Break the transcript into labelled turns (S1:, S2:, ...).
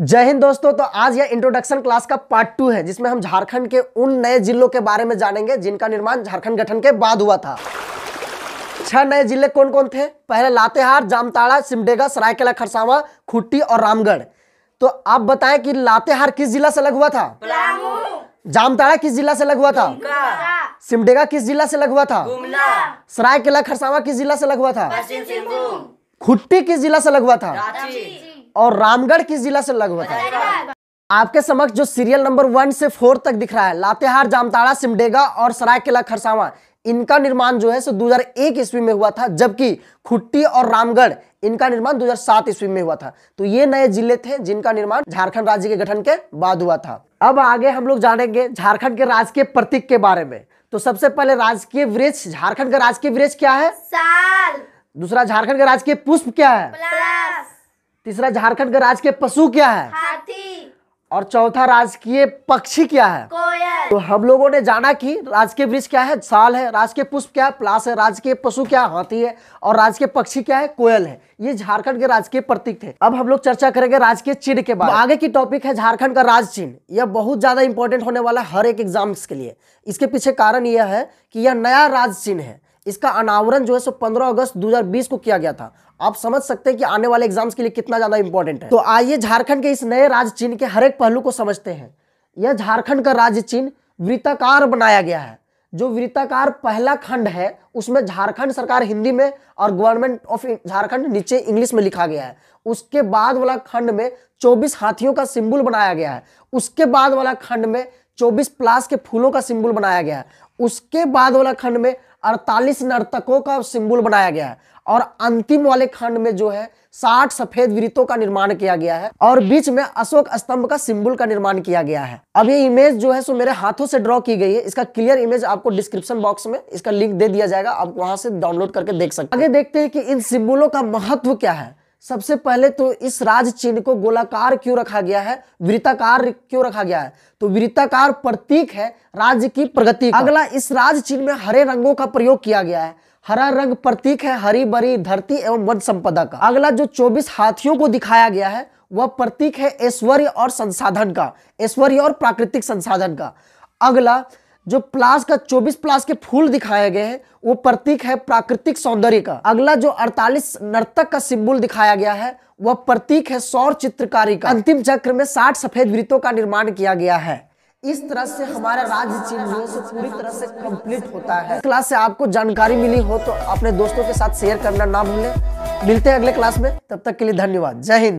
S1: जय हिंद दोस्तों तो आज यह इंट्रोडक्शन क्लास का पार्ट टू है जिसमें हम झारखंड के उन नए जिलों के बारे में जानेंगे जिनका निर्माण झारखंड गठन के बाद हुआ था छह नए जिले कौन कौन थे पहले लातेहार जामताड़ा सिमडेगा सरायकेला खरसावा खुट्टी और रामगढ़ तो आप बताएं कि लातेहार किस जिला से अलग हुआ था जामताड़ा किस जिला से अलग हुआ था सिमडेगा किस जिला से अलग हुआ था सरायकेला खरसावा किस जिला से अलग हुआ था खुट्टी किस जिला से अलग हुआ था और रामगढ़ किस जिला से लगभग है आपके समक्ष जो सीरियल नंबर वन से फोर तक दिख रहा है लातेहार जामताड़ा सिमडेगा और सरायकेला खरसावा इनका निर्माण जो है सो 2001 ईस्वी में हुआ था जबकि खुट्टी और रामगढ़ इनका निर्माण 2007 ईस्वी में हुआ था तो ये नए जिले थे जिनका निर्माण झारखंड राज्य के गठन के बाद हुआ था अब आगे हम लोग जानेंगे झारखंड के राजकीय प्रतीक के बारे में तो सबसे पहले राजकीय वृक्ष झारखंड का राजकीय वृक्ष क्या है साल दूसरा झारखंड का राजकीय पुष्प क्या है प्लास। तीसरा झारखंड का राजकीय पशु क्या है हाथी और चौथा राजकीय पक्षी क्या है कोयल तो हम लोगों ने जाना कि राजकीय वृक्ष क्या है साल है राजकीय पुष्प क्या है प्लास है राजकीय पशु क्या है हाथी है और राजकीय पक्षी क्या है कोयल है ये झारखंड के राजकीय प्रतीक थे अब हम लोग चर्चा करेंगे राजकीय चिन्ह के बाद आगे की टॉपिक है झारखंड का राज चिन्ह यह बहुत ज्यादा इंपॉर्टेंट होने वाला है हर एक एग्जाम्स के लिए इसके पीछे कारण यह है कि यह नया राज चिन्ह है इसका अनावरण जो है सो 15 अगस्त 2020 को किया गया था आप समझ सकते हैं कि आने वाले एग्जाम्स के लिए कितना ज़्यादा इंपॉर्टेंट है तो आइए झारखंड के इस नए राज्य चिन्ह के हर एक पहलू को समझते हैं यह झारखंड का राज्य चिन्ह वृत्ताकार बनाया गया है जो वृत्ताकार पहला खंड है उसमें झारखंड सरकार हिंदी में और गवर्नमेंट ऑफ झारखंड नीचे इंग्लिश में लिखा गया है उसके बाद वाला खंड में 24 हाथियों का सिंबल बनाया गया है उसके बाद वाला खंड में 24 प्लास के फूलों का सिंबल बनाया गया है उसके बाद वाला खंड में अड़तालीस नर्तकों का सिंबल बनाया गया है और अंतिम वाले खंड में जो है साठ सफेद वृत्तों का निर्माण किया गया है और बीच में अशोक स्तंभ का सिंबल का निर्माण किया गया है अब ये इमेज जो है सो मेरे हाथों से ड्रॉ की गई है इसका क्लियर इमेज आपको डिस्क्रिप्शन बॉक्स में इसका लिंक दे दिया जाएगा आप वहां से डाउनलोड करके देख सकते आगे देखते हैं कि इन सिंबुलों का महत्व क्या है सबसे पहले तो इस राज चिन्ह को गोलाकार क्यों रखा गया है वृत्ताकार क्यों रखा गया है तो वृत्ताकार प्रतीक है राज्य की प्रगति अगला इस राज चिन्ह में हरे रंगों का प्रयोग किया गया है हरा रंग प्रतीक है हरी बरी धरती एवं वन संपदा का अगला जो 24 हाथियों को दिखाया गया है वह प्रतीक है ऐश्वर्य और संसाधन का ऐश्वर्य और प्राकृतिक संसाधन का अगला जो प्लास का 24 प्लास के फूल दिखाए गए हैं वो प्रतीक है प्राकृतिक सौंदर्य का अगला जो 48 नर्तक का सिंबल दिखाया गया है वह प्रतीक है सौर चित्रकारी का अंतिम चक्र में 60 सफेद वृत्तों का निर्माण किया गया है इस तरह से हमारा राज्य जो है पूरी तरह से कंप्लीट होता है क्लास से आपको जानकारी मिली हो तो अपने दोस्तों के साथ शेयर करना ना भूलें मिलते हैं अगले क्लास में तब तक के लिए धन्यवाद जय हिंद